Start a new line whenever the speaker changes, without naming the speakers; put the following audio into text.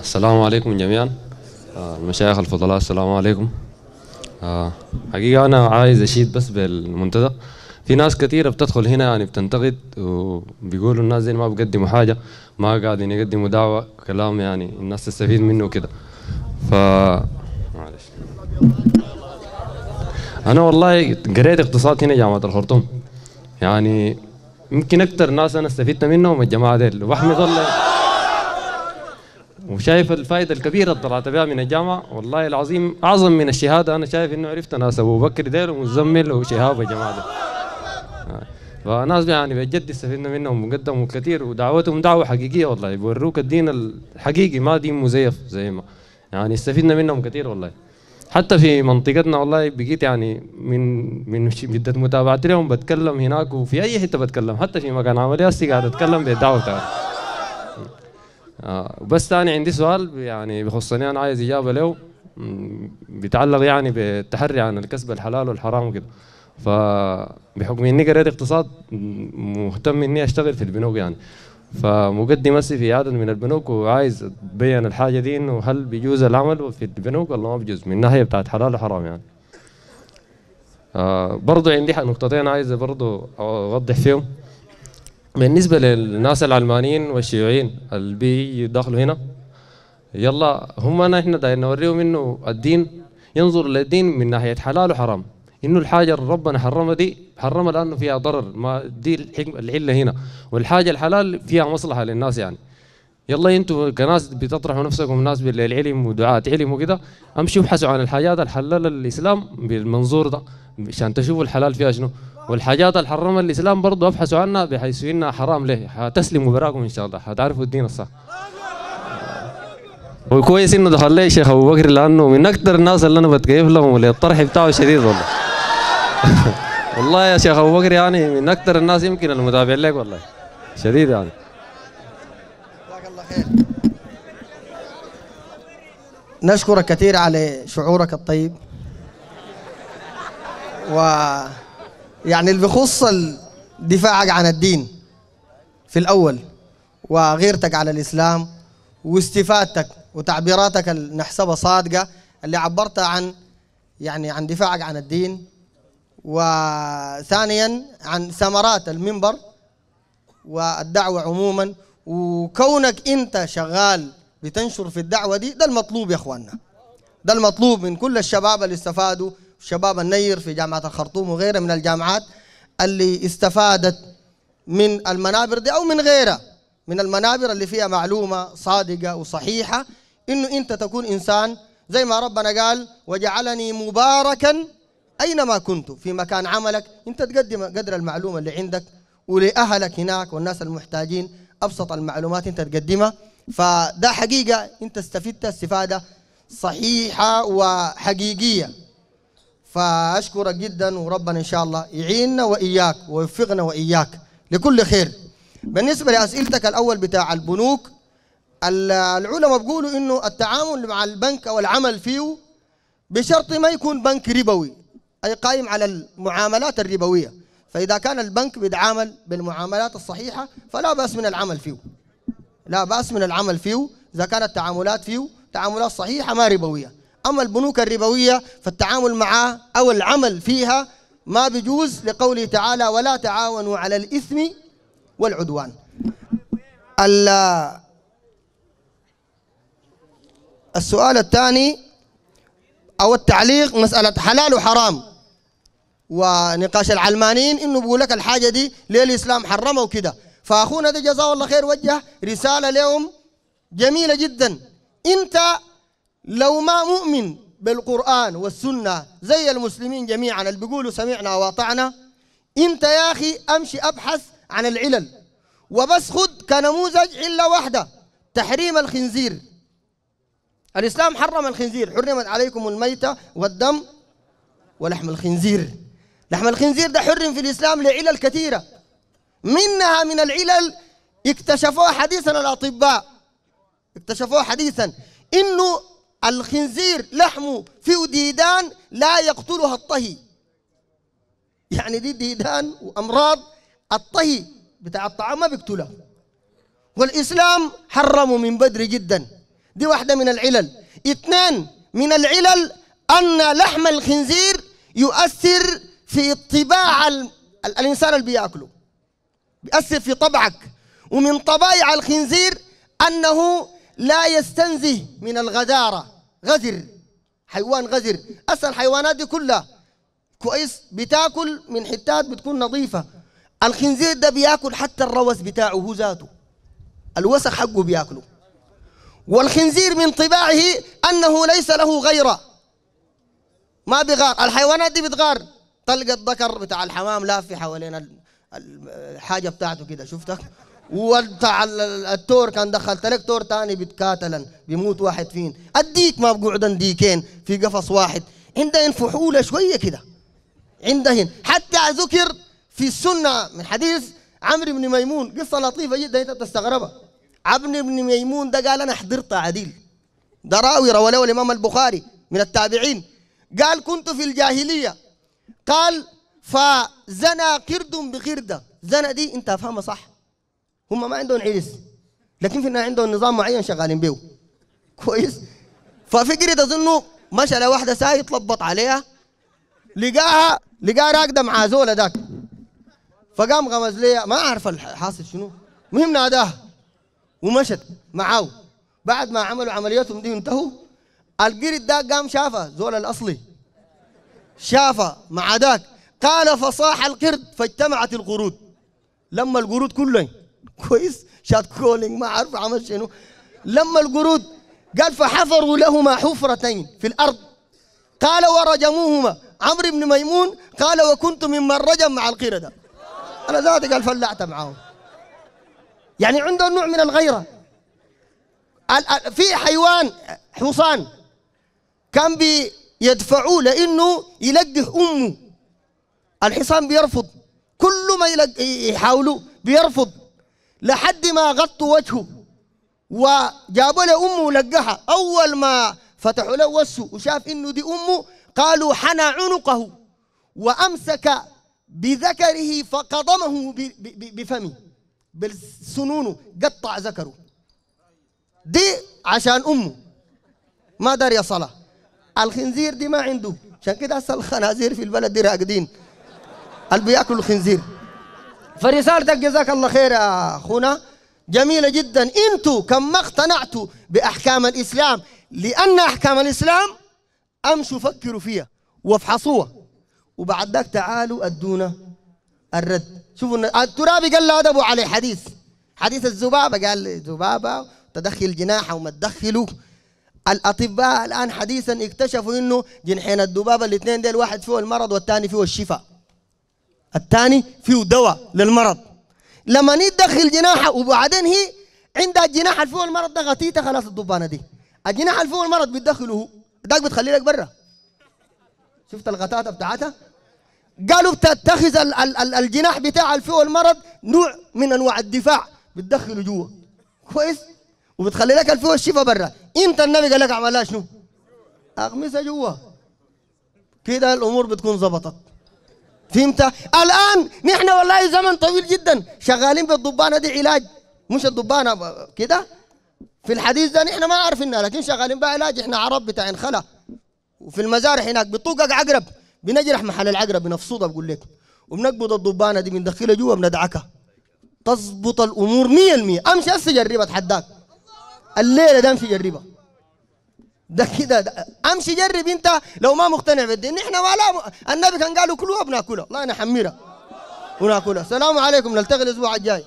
السلام عليكم جميعا آه، المشايخ الفضلاء السلام عليكم آه، حقيقة أنا عايز أشيد بس بالمنتدى في ناس كثيرة بتدخل هنا يعني بتنتقد وبيقولوا الناس دي ما بيقدموا حاجة ما قاعدين يقدموا دعوة كلام يعني الناس تستفيد منه كده ف معلش أنا والله قريت اقتصاد هنا جامعة الخرطوم يعني يمكن أكثر ناس أنا استفدت منهم الجماعة ديل وأحمد الله وشايف الفائده الكبيره اللي طلعت بها من الجامعه والله العظيم اعظم من الشهاده انا شايف انه عرفت ناس ابو بكر ديل ومزمل وشهاب يا جماعه ده. فناس يعني بجد استفدنا منهم وقدموا كثير ودعوتهم دعوه حقيقيه والله بيوروك الدين الحقيقي ما دين مزيف زي ما يعني استفدنا منهم كثير والله حتى في منطقتنا والله بقيت يعني من من مده متابعتي لهم بتكلم هناك وفي اي حته بتكلم حتى في مكان عملي هسه قاعد اتكلم بالدعوه بتاعتي آه بس ثاني عندي سؤال يعني بخصني انا عايز اجابه له بيتعلق يعني بالتحري عن الكسب الحلال والحرام وكده فبحكم اني قريت اقتصاد مهتم اني اشتغل في البنوك يعني فمقدم هسي في عدد من البنوك وعايز تبين الحاجه دي انه هل بيجوز العمل في البنوك ولا ما بيجوز من الناحيه بتاعت حلال وحرام يعني آه برضو عندي نقطتين عايز برضو اوضح فيهم بالنسبة للناس العلمانيين والشيوعيين اللي بيدخلوا هنا يلا هم احنا دايرين نوريهم انه الدين ينظر للدين من ناحية حلال وحرام انه الحاجه اللي ربنا حرمها دي حرمها لانه فيها ضرر ما دي العله هنا والحاجه الحلال فيها مصلحه للناس يعني يلا انتوا كناس بتطرحوا نفسكم ناس للعلم ودعاة علم وكده امشوا ابحثوا عن الحاجات الحلال الاسلام بالمنظور ده عشان تشوفوا الحلال فيها شنو والحاجات الحرام الاسلام برضه ابحثوا عنها بحيث انها حرام ليه حتسلموا براكم ان شاء الله حتعرفوا الدين الصح وكويس انه دخل لي شيخ ابو بكر لانه من اكثر الناس اللي انا بتكيف لهم الطرح بتاعه شديد والله والله يا شيخ ابو بكر يعني من اكثر الناس يمكن المتابعين لك والله شديد يعني
نشكرك كثير على شعورك الطيب و يعني اللي بيخص دفاعك عن الدين في الأول وغيرتك على الإسلام واستفادتك وتعبيراتك اللي نحسبها صادقة اللي عبرت عن يعني عن دفاعك عن الدين وثانيا عن ثمرات المنبر والدعوة عموما وكونك انت شغال بتنشر في الدعوه دي ده المطلوب يا اخواننا ده المطلوب من كل الشباب اللي استفادوا شباب النير في جامعه الخرطوم وغيرها من الجامعات اللي استفادت من المنابر دي او من غيرها من المنابر اللي فيها معلومه صادقه وصحيحه انه انت تكون انسان زي ما ربنا قال وجعلني مباركا اينما كنت في مكان عملك انت تقدم قدر المعلومه اللي عندك ولاهلك هناك والناس المحتاجين ابسط المعلومات انت تقدمها فده حقيقه انت استفدت استفاده صحيحه وحقيقيه فاشكرك جدا وربنا ان شاء الله يعيننا واياك ويوفقنا واياك لكل خير بالنسبه لاسئلتك الاول بتاع البنوك العلماء بيقولوا انه التعامل مع البنك او العمل فيه بشرط ما يكون بنك ربوي اي قائم على المعاملات الربويه فإذا كان البنك بيتعامل بالمعاملات الصحيحة فلا بأس من العمل فيه لا بأس من العمل فيه إذا كانت تعاملات فيه تعاملات صحيحة ما ربوية أما البنوك الربوية فالتعامل معها أو العمل فيها ما بيجوز لقوله تعالى ولا تعاونوا على الإثم والعدوان السؤال الثاني أو التعليق مسألة حلال وحرام ونقاش العلمانيين انه بيقول لك الحاجه دي ليه الاسلام حرمها وكده فاخونا ده جزاه الله خير وجه رساله لهم جميله جدا انت لو ما مؤمن بالقران والسنه زي المسلمين جميعا اللي بيقولوا سمعنا واطعنا انت يا اخي امشي ابحث عن العلل وبس خذ كنموذج عله واحده تحريم الخنزير الاسلام حرم الخنزير حرمت عليكم الميته والدم ولحم الخنزير لحم الخنزير ده حرم في الإسلام لعلل كثيرة منها من العلل اكتشفوها حديثا الأطباء اكتشفوها حديثا إنه الخنزير لحمه فيه ديدان لا يقتلها الطهي يعني دي ديدان وأمراض الطهي بتاع الطعام ما بيقتلها والإسلام حرمه من بدري جدا دي واحدة من العلل اثنان من العلل أن لحم الخنزير يؤثر في طباع الانسان اللي بياكله بيأثر في طبعك ومن طبائع الخنزير انه لا يستنزه من الغداره غزر حيوان غزر اصل الحيوانات دي كلها كويس بتاكل من حتات بتكون نظيفه الخنزير ده بياكل حتى الروس بتاعه هو ذاته الوسخ حقه بياكله والخنزير من طباعه انه ليس له غيره ما بيغار الحيوانات دي بتغار طلقة ذكر بتاع الحمام لافي حوالين الحاجة بتاعته كده شفتك وبتاع التور كان دخلت لك تور تاني بيتكاتلا بيموت واحد فين الديك ما بقعد ديكين في قفص واحد عندهن فحولة شوية كده عندهن حتى ذكر في السنة من حديث عمرو بن ميمون قصة لطيفة جدا انت تستغربها عمرو بن ميمون ده قال انا حضرت عديل ده راوي رواه الامام البخاري من التابعين قال كنت في الجاهلية قال فزنى قرد بقردة زنى دي انت فاهمها صح هم ما عندهم عرس لكن فينا عندهم نظام معين شغالين بيه كويس ففي قرد اظنه مشى لواحده ساي يتلبط عليها لقاها لقاها راقده مع زولا ذاك فقام غمز لي ما اعرف الحاصل شنو مهم ناداها ومشت معاه بعد ما عملوا عملياتهم دي وانتهوا القرد ده قام شافها زول الاصلي شافه مع ذاك قال فصاح القرد فاجتمعت القرود لما القرود كلهم كويس شات كولينج ما عارف عمل شنو لما القرود قال فحفروا لهما حفرتين في الارض قال ورجموهما عمرو بن ميمون قال وكنت ممن رجم مع القرده انا ذاتي قال فلعت معاهم يعني عنده نوع من الغيره في حيوان حصان كان بي يدفعوه لانه يلقح امه الحصان بيرفض كل ما يحاولوا بيرفض لحد ما غطوا وجهه وجابوا له امه ولقحها اول ما فتحوا له وسه وشاف انه دي امه قالوا حنى عنقه وامسك بذكره فقضمه بفمه بالسنونه قطع ذكره دي عشان امه ما دار يا صلاه الخنزير دي ما عنده عشان كده هسه الخنازير في البلد دي راقدين اللي بياكلوا الخنزير فرسالتك جزاك الله خير يا اخونا جميله جدا انتوا كم ما اقتنعتوا باحكام الاسلام لان احكام الاسلام امشوا فكروا فيها وافحصوها وبعد ذاك تعالوا ادونا الرد شوفوا الترابي قال له ادبوا عليه حديث حديث الذبابه قال ذبابه تدخل جناحه وما تدخلوه الاطباء الان حديثا اكتشفوا انه جنحين الذبابه الاثنين ديل واحد فيه المرض والثاني فيه الشفاء الثاني فيه دواء للمرض لما ندخل جناحه وبعدين هي عندها الجناح اللي فيه المرض ده غطيته خلاص الضبانه دي الجناح اللي فيه المرض بتدخله داك بتخلي لك برا شفت الغطاطه بتاعتها قالوا بتتخذ ال ال ال الجناح بتاع اللي فيه المرض نوع من انواع الدفاع بتدخله جوا كويس وبتخلي لك الفوق فيه الشفاء برا امتى النبي قال لك اعملها شنو؟ اغمسها جوا كده الامور بتكون ظبطت فهمت؟ الان نحن والله زمن طويل جدا شغالين بالضبانه دي علاج مش الضبانه كده في الحديث ده نحن ما عارفينها لكن شغالين بها علاج احنا عرب بتاع خلا وفي المزارع هناك بتطقق عقرب بنجرح محل العقرب بنفصوضها بقول لك وبنقبض الضبانه دي بندخلها جوا بندعكها تظبط الامور 100% امشي هسه جربها اتحداك الليله ده امشي جربها ده كده ده. امشي جرب انت لو ما مقتنع بالدين نحن ولا م... النبي كان قالوا كلوها بناكلها انا نحمرها وناكلها السلام عليكم نلتقي الاسبوع الجاي